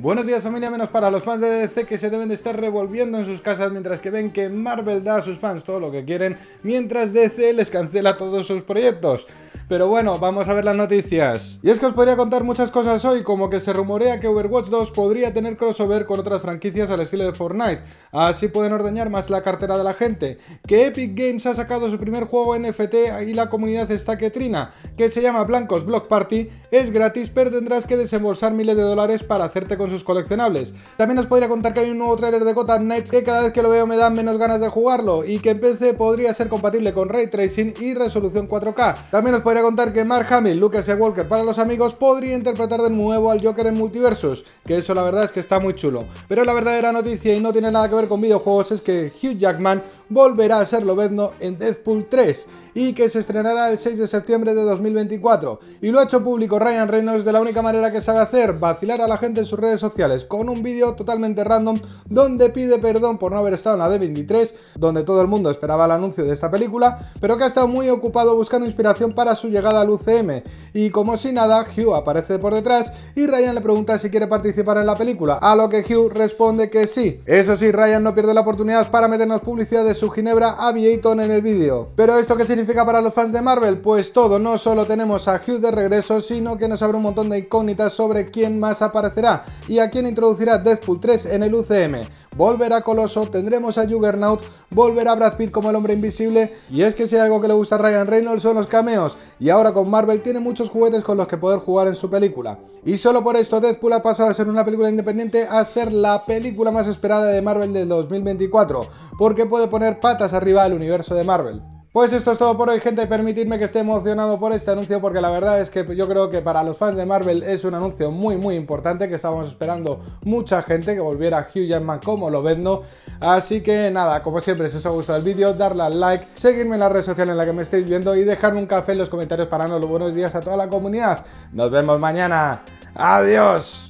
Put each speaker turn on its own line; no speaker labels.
Buenos días familia, menos para los fans de DC que se deben de estar revolviendo en sus casas mientras que ven que Marvel da a sus fans todo lo que quieren, mientras DC les cancela todos sus proyectos. Pero bueno, vamos a ver las noticias. Y es que os podría contar muchas cosas hoy, como que se rumorea que Overwatch 2 podría tener crossover con otras franquicias al estilo de Fortnite. Así pueden ordeñar más la cartera de la gente. Que Epic Games ha sacado su primer juego NFT y la comunidad está que trina, que se llama Blancos Block Party. Es gratis, pero tendrás que desembolsar miles de dólares para hacerte con sus coleccionables. También os podría contar que hay un nuevo trailer de Gotham Knights que cada vez que lo veo me dan menos ganas de jugarlo y que en PC podría ser compatible con Ray Tracing y resolución 4K. También os podría contar que Mark Hamill, Lucas y Walker para los amigos podría interpretar de nuevo al Joker en multiversos, que eso la verdad es que está muy chulo. Pero la verdadera noticia y no tiene nada que ver con videojuegos es que Hugh Jackman volverá a ser Lobezno en Deadpool 3 y que se estrenará el 6 de septiembre de 2024. Y lo ha hecho público Ryan Reynolds de la única manera que sabe hacer, vacilar a la gente en sus redes sociales con un vídeo totalmente random donde pide perdón por no haber estado en la D23, donde todo el mundo esperaba el anuncio de esta película, pero que ha estado muy ocupado buscando inspiración para su llegada al UCM. Y como si nada, Hugh aparece por detrás y Ryan le pregunta si quiere participar en la película, a lo que Hugh responde que sí. Eso sí, Ryan no pierde la oportunidad para meternos publicidad de su Ginebra Aviaton en el vídeo. Pero ¿esto qué significa para los fans de Marvel? Pues todo, no solo tenemos a Hugh de regreso, sino que nos abre un montón de incógnitas sobre quién más aparecerá y a quién introducirá Deadpool 3 en el UCM. Volverá Coloso, tendremos a Juggernaut, volverá Brad Pitt como el hombre invisible, y es que si algo que le gusta a Ryan Reynolds son los cameos, y ahora con Marvel tiene muchos juguetes con los que poder jugar en su película. Y solo por esto Deadpool ha pasado de ser una película independiente a ser la película más esperada de Marvel del 2024, porque puede poner patas arriba al universo de Marvel. Pues esto es todo por hoy, gente. Permitidme que esté emocionado por este anuncio porque la verdad es que yo creo que para los fans de Marvel es un anuncio muy, muy importante que estábamos esperando mucha gente que volviera Hugh Jackman como lo vendo. Así que nada, como siempre, si os ha gustado el vídeo, darle al like, seguirme en la red social en la que me estáis viendo y dejarme un café en los comentarios para darnos los buenos días a toda la comunidad. Nos vemos mañana. Adiós.